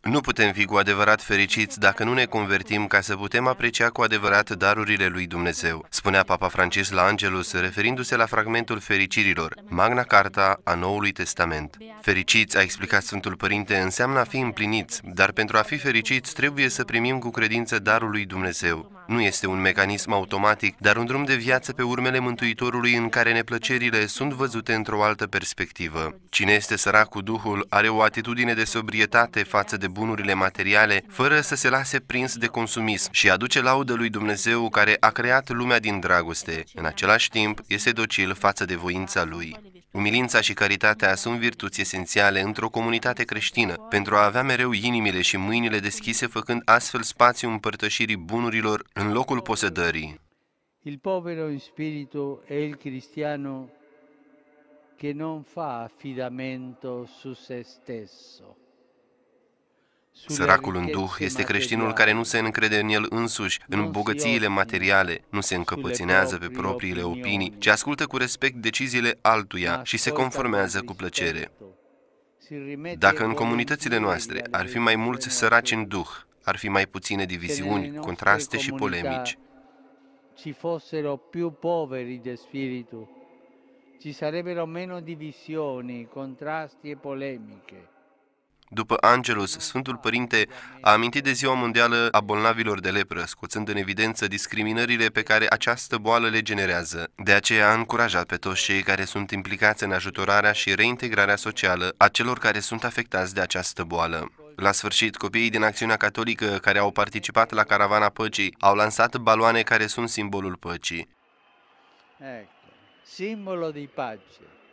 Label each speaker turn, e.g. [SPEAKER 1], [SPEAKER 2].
[SPEAKER 1] Nu putem fi cu adevărat fericiți dacă nu ne convertim ca să putem aprecia cu adevărat darurile lui Dumnezeu, spunea Papa Francis la Angelus, referindu-se la fragmentul fericirilor, Magna Carta a Noului Testament. Fericiți, a explicat Sfântul Părinte, înseamnă a fi împliniți, dar pentru a fi fericiți trebuie să primim cu credință darul lui Dumnezeu. Nu este un mecanism automatic, dar un drum de viață pe urmele Mântuitorului în care neplăcerile sunt văzute într-o altă perspectivă. Cine este sărac cu Duhul are o atitudine de sobrietate față de bunurile materiale, fără să se lase prins de consumism și aduce laudă lui Dumnezeu care a creat lumea din dragoste. În același timp, este docil față de voința lui. Umilința și caritatea sunt virtuți esențiale într-o comunitate creștină, pentru a avea mereu inimile și mâinile deschise, făcând astfel spațiu împărtășirii bunurilor în locul posedării.
[SPEAKER 2] Il povero in spirito è il cristiano che non fa affidamento su se stesso.
[SPEAKER 1] Săracul în duh este creștinul care nu se încrede în el însuși, în bogățiile materiale, nu se încăpăținează pe propriile opinii, ci ascultă cu respect deciziile altuia da, și se conformează cu plăcere.
[SPEAKER 2] Dacă în comunitățile noastre ar fi mai
[SPEAKER 1] mulți săraci în duh, ar fi mai puține diviziuni, contraste și polemici.
[SPEAKER 2] Ci fossero più poveri de spiritu, ci sarebbero meno divisioni, contrasti e polemiche.
[SPEAKER 1] După Angelus, Sfântul Părinte a amintit de Ziua Mondială a Bolnavilor de Lepră, scoțând în evidență discriminările pe care această boală le generează. De aceea a încurajat pe toți cei care sunt implicați în ajutorarea și reintegrarea socială a celor care sunt afectați de această boală. La sfârșit, copiii din Acțiunea Catolică care au participat la Caravana Păcii au lansat baloane care sunt simbolul păcii.
[SPEAKER 2] Ecco, simbolul de pace.